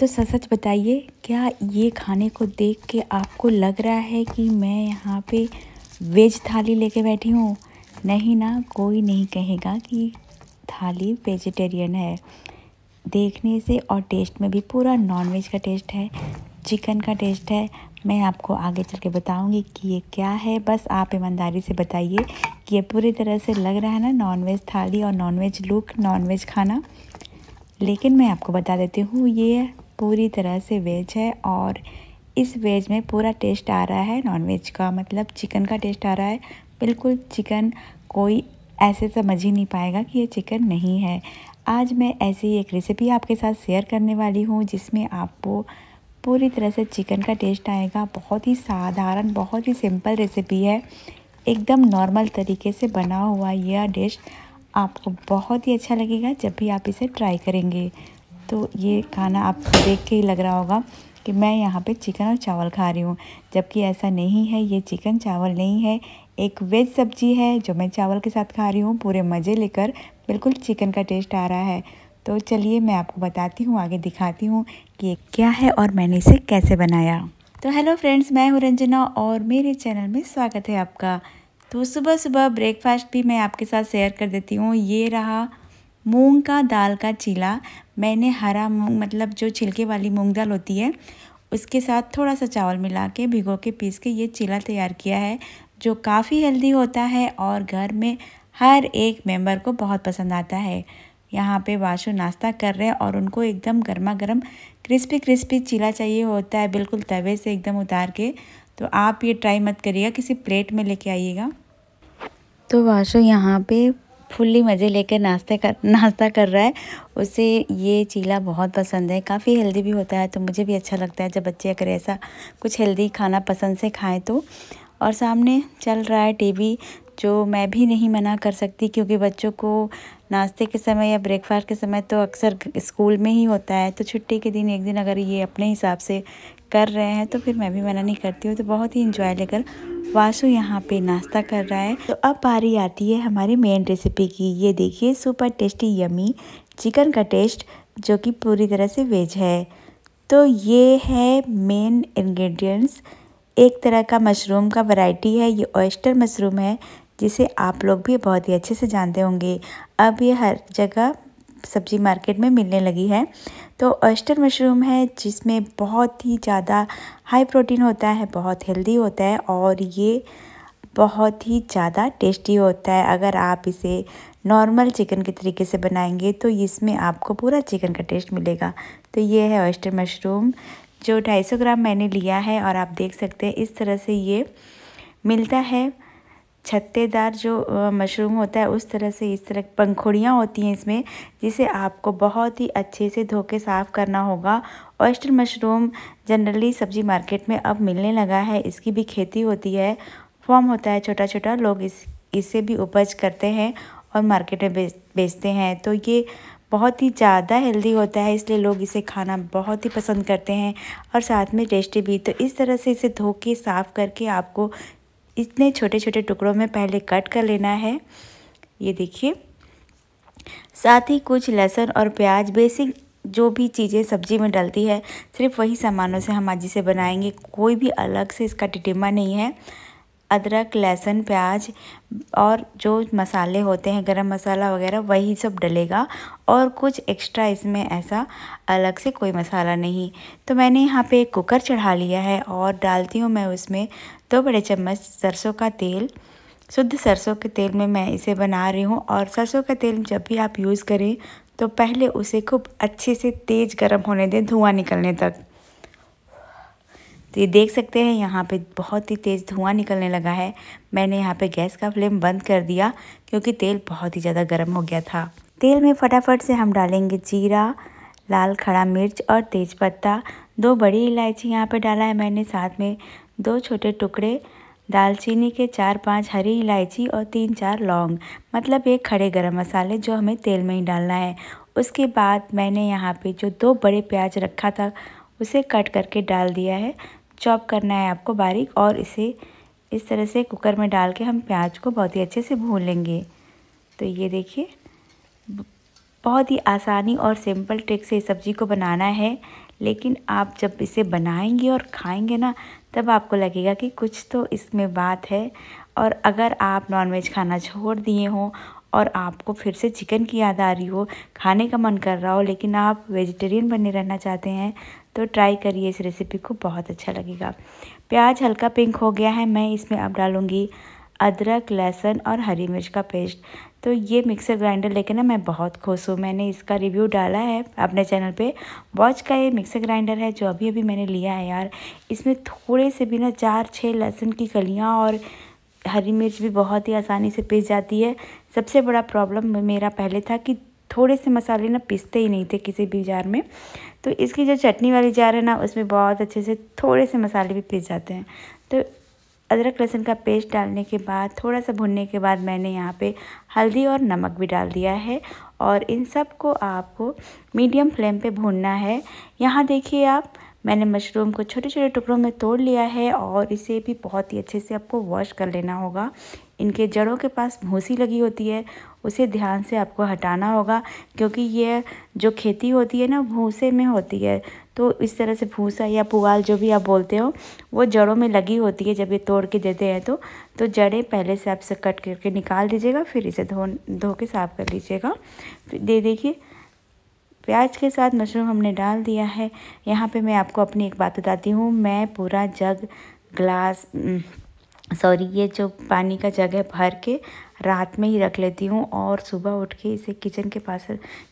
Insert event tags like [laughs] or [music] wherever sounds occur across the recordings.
तो सच सच बताइए क्या ये खाने को देख के आपको लग रहा है कि मैं यहाँ पे वेज थाली लेके बैठी हूँ नहीं ना कोई नहीं कहेगा कि थाली वेजिटेरियन है देखने से और टेस्ट में भी पूरा नॉनवेज का टेस्ट है चिकन का टेस्ट है मैं आपको आगे चल के बताऊँगी कि ये क्या है बस आप ईमानदारी से बताइए कि ये पूरी तरह से लग रहा है ना नॉनवेज थाली और नॉनवेज लुक नॉनवेज खाना लेकिन मैं आपको बता देती हूँ ये पूरी तरह से वेज है और इस वेज में पूरा टेस्ट आ रहा है नॉन वेज का मतलब चिकन का टेस्ट आ रहा है बिल्कुल चिकन कोई ऐसे समझ ही नहीं पाएगा कि ये चिकन नहीं है आज मैं ऐसी एक रेसिपी आपके साथ शेयर करने वाली हूँ जिसमें आपको पूरी तरह से चिकन का टेस्ट आएगा बहुत ही साधारण बहुत ही सिंपल रेसिपी है एकदम नॉर्मल तरीके से बना हुआ यह डिश आपको बहुत ही अच्छा लगेगा जब भी आप इसे ट्राई करेंगे तो ये खाना आपको देख के ही लग रहा होगा कि मैं यहाँ पे चिकन और चावल खा रही हूँ जबकि ऐसा नहीं है ये चिकन चावल नहीं है एक वेज सब्जी है जो मैं चावल के साथ खा रही हूँ पूरे मज़े लेकर बिल्कुल चिकन का टेस्ट आ रहा है तो चलिए मैं आपको बताती हूँ आगे दिखाती हूँ कि क्या है और मैंने इसे कैसे बनाया तो हेलो फ्रेंड्स मैं हूँ रंजना और मेरे चैनल में स्वागत है आपका तो सुबह सुबह ब्रेकफास्ट भी मैं आपके साथ शेयर कर देती हूँ ये रहा मूंग का दाल का चीला मैंने हरा मूंग मतलब जो छिलके वाली मूंग दाल होती है उसके साथ थोड़ा सा चावल मिला के भिगो के पीस के ये चीला तैयार किया है जो काफ़ी हेल्दी होता है और घर में हर एक मेंबर को बहुत पसंद आता है यहाँ पे वाशु नाश्ता कर रहे हैं और उनको एकदम गर्मा गर्म क्रिस्पी क्रिस्पी चीला चाहिए होता है बिल्कुल तवे से एकदम उतार के तो आप ये ट्राई मत करिएगा किसी प्लेट में लेके आइएगा तो वाशु यहाँ पे फुल्ली मज़े लेकर नाश्ते कर नाश्ता कर रहा है उसे ये चीला बहुत पसंद है काफ़ी हेल्दी भी होता है तो मुझे भी अच्छा लगता है जब बच्चे अगर ऐसा कुछ हेल्दी खाना पसंद से खाएं तो और सामने चल रहा है टीवी जो मैं भी नहीं मना कर सकती क्योंकि बच्चों को नाश्ते के समय या ब्रेकफास्ट के समय तो अक्सर स्कूल में ही होता है तो छुट्टी के दिन एक दिन अगर ये अपने हिसाब से कर रहे हैं तो फिर मैं भी मना नहीं करती हूँ तो बहुत ही इंजॉय लेकर वासु यहाँ पे नाश्ता कर रहा है तो अब बारी आती है हमारी मेन रेसिपी की ये देखिए सुपर टेस्टी यमी चिकन का टेस्ट जो कि पूरी तरह से वेज है तो ये है मेन इन्ग्रीडियंट्स एक तरह का मशरूम का वैरायटी है ये ऑयस्टर मशरूम है जिसे आप लोग भी बहुत ही अच्छे से जानते होंगे अब ये हर जगह सब्ज़ी मार्केट में मिलने लगी है तो ऑस्टर मशरूम है जिसमें बहुत ही ज़्यादा हाई प्रोटीन होता है बहुत हेल्दी होता है और ये बहुत ही ज़्यादा टेस्टी होता है अगर आप इसे नॉर्मल चिकन के तरीके से बनाएंगे तो इसमें आपको पूरा चिकन का टेस्ट मिलेगा तो ये है ऑयस्टर मशरूम जो 250 ग्राम मैंने लिया है और आप देख सकते हैं इस तरह से ये मिलता है छत्तेदार जो मशरूम होता है उस तरह से इस तरह पंखुड़ियाँ होती हैं इसमें जिसे आपको बहुत ही अच्छे से धो के साफ़ करना होगा ऑयस्टर मशरूम जनरली सब्ज़ी मार्केट में अब मिलने लगा है इसकी भी खेती होती है फॉर्म होता है छोटा छोटा लोग इस इससे भी उपज करते हैं और मार्केट में बेच बेचते हैं तो ये बहुत ही ज़्यादा हेल्दी होता है इसलिए लोग इसे खाना बहुत ही पसंद करते हैं और साथ में टेस्टी भी तो इस तरह से इसे धो के साफ़ करके आपको इतने छोटे छोटे टुकड़ों में पहले कट कर लेना है ये देखिए साथ ही कुछ लहसुन और प्याज बेसिक जो भी चीज़ें सब्जी में डलती है सिर्फ वही सामानों से हम आज से बनाएंगे कोई भी अलग से इसका टिटिमा नहीं है अदरक लहसुन प्याज और जो मसाले होते हैं गरम मसाला वगैरह वही सब डलेगा और कुछ एक्स्ट्रा इसमें ऐसा अलग से कोई मसाला नहीं तो मैंने यहाँ पे कुकर चढ़ा लिया है और डालती हूँ मैं उसमें दो बड़े चम्मच सरसों का तेल शुद्ध सरसों के तेल में मैं इसे बना रही हूँ और सरसों का तेल जब भी आप यूज़ करें तो पहले उसे खूब अच्छे से तेज़ गर्म होने दें धुआँ निकलने तक तो ये देख सकते हैं यहाँ पे बहुत ही तेज़ धुआं निकलने लगा है मैंने यहाँ पे गैस का फ्लेम बंद कर दिया क्योंकि तेल बहुत ही ज़्यादा गर्म हो गया था तेल में फटाफट से हम डालेंगे जीरा लाल खड़ा मिर्च और तेज़पत्ता दो बड़ी इलायची यहाँ पर डाला है मैंने साथ में दो छोटे टुकड़े दालचीनी के चार पांच हरी इलायची और तीन चार लौंग मतलब एक खड़े गरम मसाले जो हमें तेल में ही डालना है उसके बाद मैंने यहाँ पे जो दो बड़े प्याज रखा था उसे कट करके डाल दिया है चॉप करना है आपको बारीक और इसे इस तरह से कुकर में डाल के हम प्याज को बहुत ही अच्छे से भून लेंगे तो ये देखिए बहुत ही आसानी और सिंपल ट्रिक से सब्ज़ी को बनाना है लेकिन आप जब इसे बनाएंगे और खाएंगे ना तब आपको लगेगा कि कुछ तो इसमें बात है और अगर आप नॉनवेज खाना छोड़ दिए हों और आपको फिर से चिकन की याद आ रही हो खाने का मन कर रहा हो लेकिन आप वेजिटेरियन बने रहना चाहते हैं तो ट्राई करिए इस रेसिपी को बहुत अच्छा लगेगा प्याज हल्का पिंक हो गया है मैं इसमें अब डालूँगी अदरक लहसुन और हरी मिर्च का पेस्ट तो ये मिक्सर ग्राइंडर लेके ना मैं बहुत खुश हूँ मैंने इसका रिव्यू डाला है अपने चैनल पे वॉच का ये मिक्सर ग्राइंडर है जो अभी अभी मैंने लिया है यार इसमें थोड़े से भी ना चार छः लहसुन की कलियाँ और हरी मिर्च भी बहुत ही आसानी से पिस जाती है सबसे बड़ा प्रॉब्लम मेरा पहले था कि थोड़े से मसाले ना पिसते ही नहीं थे किसी भी जार में तो इसकी जो चटनी वाली जार है ना उसमें बहुत अच्छे से थोड़े से मसाले भी पिस जाते हैं तो अदरक लहसुन का पेस्ट डालने के बाद थोड़ा सा भुनने के बाद मैंने यहाँ पे हल्दी और नमक भी डाल दिया है और इन सब को आपको मीडियम फ्लेम पे भूनना है यहाँ देखिए आप मैंने मशरूम को छोटे छोटे टुकड़ों में तोड़ लिया है और इसे भी बहुत ही अच्छे से आपको वॉश कर लेना होगा इनके जड़ों के पास भूसी लगी होती है उसे ध्यान से आपको हटाना होगा क्योंकि ये जो खेती होती है ना भूसे में होती है तो इस तरह से भूसा या पुआल जो भी आप बोलते हो वो जड़ों में लगी होती है जब ये तोड़ के देते हैं तो तो जड़ें पहले से आपसे कट करके निकाल दीजिएगा फिर इसे धो धो के साफ़ कर लीजिएगा फिर दे देखिए प्याज के साथ मशरूम हमने डाल दिया है यहाँ पे मैं आपको अपनी एक बात बताती हूँ मैं पूरा जग ग्लास सॉरी ये जो पानी का जग है भर के रात में ही रख लेती हूँ और सुबह उठ के इसे किचन के पास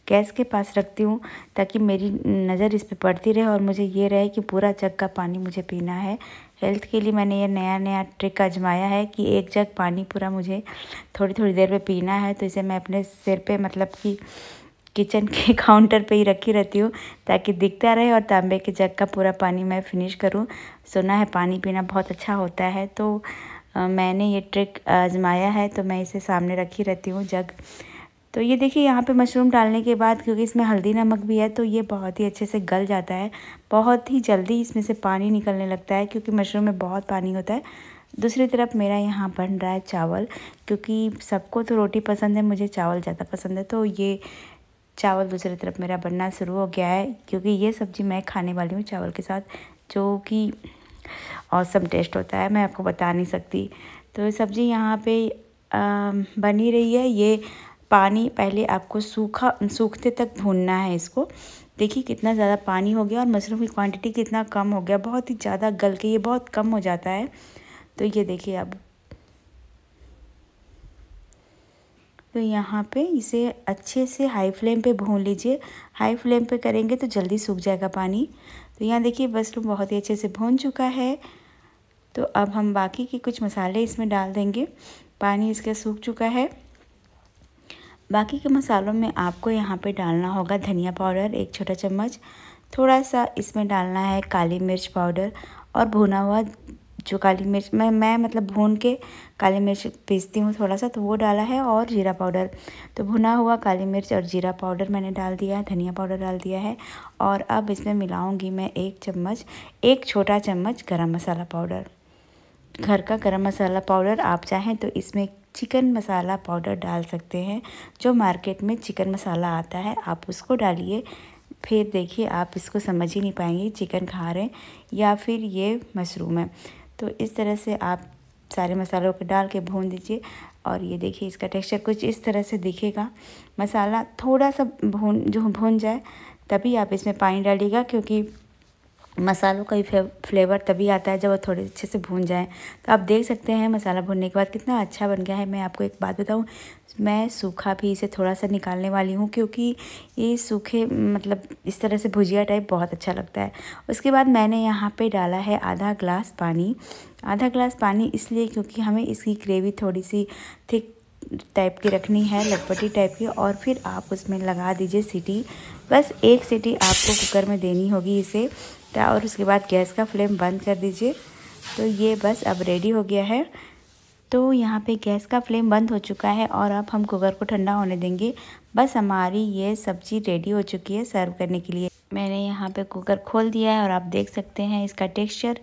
गैस के पास रखती हूँ ताकि मेरी नज़र इस पर पड़ती रहे और मुझे ये रहे कि पूरा जग का पानी मुझे पीना है हेल्थ के लिए मैंने ये नया नया ट्रिक आजमाया है कि एक जग पानी पूरा मुझे थोड़ी थोड़ी देर में पीना है तो इसे मैं अपने सिर पर मतलब कि किचन के काउंटर [laughs] पे ही रखी रहती हूँ ताकि दिखता रहे और तांबे के जग का पूरा पानी मैं फिनिश करूँ सुना है पानी पीना बहुत अच्छा होता है तो मैंने ये ट्रिक आजमाया है तो मैं इसे सामने रखी रहती हूँ जग तो ये देखिए यहाँ पे मशरूम डालने के बाद क्योंकि इसमें हल्दी नमक भी है तो ये बहुत ही अच्छे से गल जाता है बहुत ही जल्दी इसमें से पानी निकलने लगता है क्योंकि मशरूम में बहुत पानी होता है दूसरी तरफ मेरा यहाँ बन रहा है चावल क्योंकि सबको तो रोटी पसंद है मुझे चावल ज़्यादा पसंद है तो ये चावल दूसरी तरफ मेरा बनना शुरू हो गया है क्योंकि ये सब्ज़ी मैं खाने वाली हूँ चावल के साथ जो कि औसम टेस्ट होता है मैं आपको बता नहीं सकती तो सब्ज़ी यहाँ पे बनी रही है ये पानी पहले आपको सूखा सूखते तक भूनना है इसको देखिए कितना ज़्यादा पानी हो गया और मशरूम की क्वांटिटी कितना कम हो गया बहुत ही ज़्यादा गल के ये बहुत कम हो जाता है तो ये देखिए अब तो यहाँ पे इसे अच्छे से हाई फ्लेम पे भून लीजिए हाई फ्लेम पे करेंगे तो जल्दी सूख जाएगा पानी तो यहाँ देखिए मशरूम बहुत ही अच्छे से भून चुका है तो अब हम बाकी के कुछ मसाले इसमें डाल देंगे पानी इसका सूख चुका है बाकी के मसालों में आपको यहाँ पे डालना होगा धनिया पाउडर एक छोटा चम्मच थोड़ा सा इसमें डालना है काली मिर्च पाउडर और भुना हुआ जो काली मिर्च मैं मैं मतलब भून के काली मिर्च पीसती हूँ थोड़ा सा तो वो डाला है और जीरा पाउडर तो भुना हुआ काली मिर्च और जीरा पाउडर मैंने डाल दिया है धनिया पाउडर डाल दिया है और अब इसमें मिलाऊँगी मैं एक चम्मच एक छोटा चम्मच गरम मसाला पाउडर घर का गरम मसाला पाउडर आप चाहें तो इसमें चिकन मसाला पाउडर डाल सकते हैं जो मार्केट में चिकन मसाला आता है आप उसको डालिए फिर देखिए आप इसको समझ ही नहीं पाएंगे चिकन खा रहे हैं या फिर ये मशरूम है तो इस तरह से आप सारे मसालों को डाल के भून दीजिए और ये देखिए इसका टेक्सचर कुछ इस तरह से दिखेगा मसाला थोड़ा सा भून जो भून जाए तभी आप इसमें पानी डालिएगा क्योंकि मसालों का भी फ्लेवर तभी आता है जब वो थोड़े अच्छे से भून जाए तो आप देख सकते हैं मसाला भूनने के बाद कितना अच्छा बन गया है मैं आपको एक बात बताऊँ मैं सूखा भी इसे थोड़ा सा निकालने वाली हूँ क्योंकि ये सूखे मतलब इस तरह से भुजिया टाइप बहुत अच्छा लगता है उसके बाद मैंने यहाँ पर डाला है आधा ग्लास पानी आधा ग्लास पानी इसलिए क्योंकि हमें इसकी ग्रेवी थोड़ी सी थिक टाइप की रखनी है लटपटी टाइप की और फिर आप उसमें लगा दीजिए सीटी बस एक सीटी आपको कुकर में देनी होगी इसे और उसके बाद गैस का फ्लेम बंद कर दीजिए तो ये बस अब रेडी हो गया है तो यहाँ पे गैस का फ्लेम बंद हो चुका है और अब हम कुकर को ठंडा होने देंगे बस हमारी ये सब्ज़ी रेडी हो चुकी है सर्व करने के लिए मैंने यहाँ पे कुकर खोल दिया है और आप देख सकते हैं इसका टेक्सचर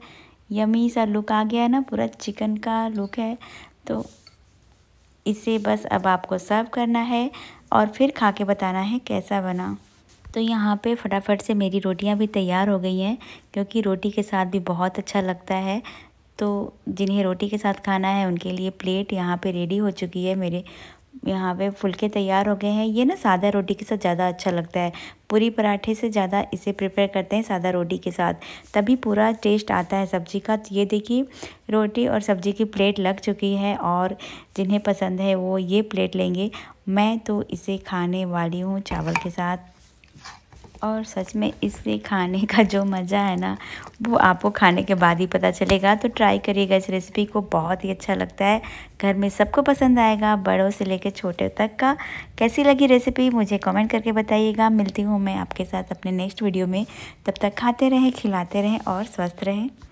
यमी सा लुक आ गया है ना पूरा चिकन का लुक है तो इसे बस अब आपको सर्व करना है और फिर खा के बताना है कैसा बना तो यहाँ पे फटाफट से मेरी रोटियाँ भी तैयार हो गई हैं क्योंकि रोटी के साथ भी बहुत अच्छा लगता है तो जिन्हें रोटी के साथ खाना है उनके लिए प्लेट यहाँ पे रेडी हो चुकी है मेरे यहाँ पे फुलके तैयार हो गए हैं ये ना सादा रोटी के साथ ज़्यादा अच्छा लगता है पूरी पराठे से ज़्यादा इसे प्रिपेयर करते हैं सादा रोटी के साथ तभी पूरा टेस्ट आता है सब्ज़ी का तो ये देखिए रोटी और सब्ज़ी की प्लेट लग चुकी है और जिन्हें पसंद है वो ये प्लेट लेंगे मैं तो इसे खाने वाली हूँ चावल के साथ और सच में इससे खाने [laughs] का जो मज़ा है ना वो आपको खाने के बाद ही पता चलेगा तो ट्राई करिएगा इस रेसिपी को बहुत ही अच्छा लगता है घर में सबको पसंद आएगा बड़ों से लेकर छोटे तक का कैसी लगी रेसिपी मुझे कमेंट करके बताइएगा मिलती हूँ मैं आपके साथ अपने नेक्स्ट वीडियो में तब तक खाते रहें खिलाते रहें और स्वस्थ रहें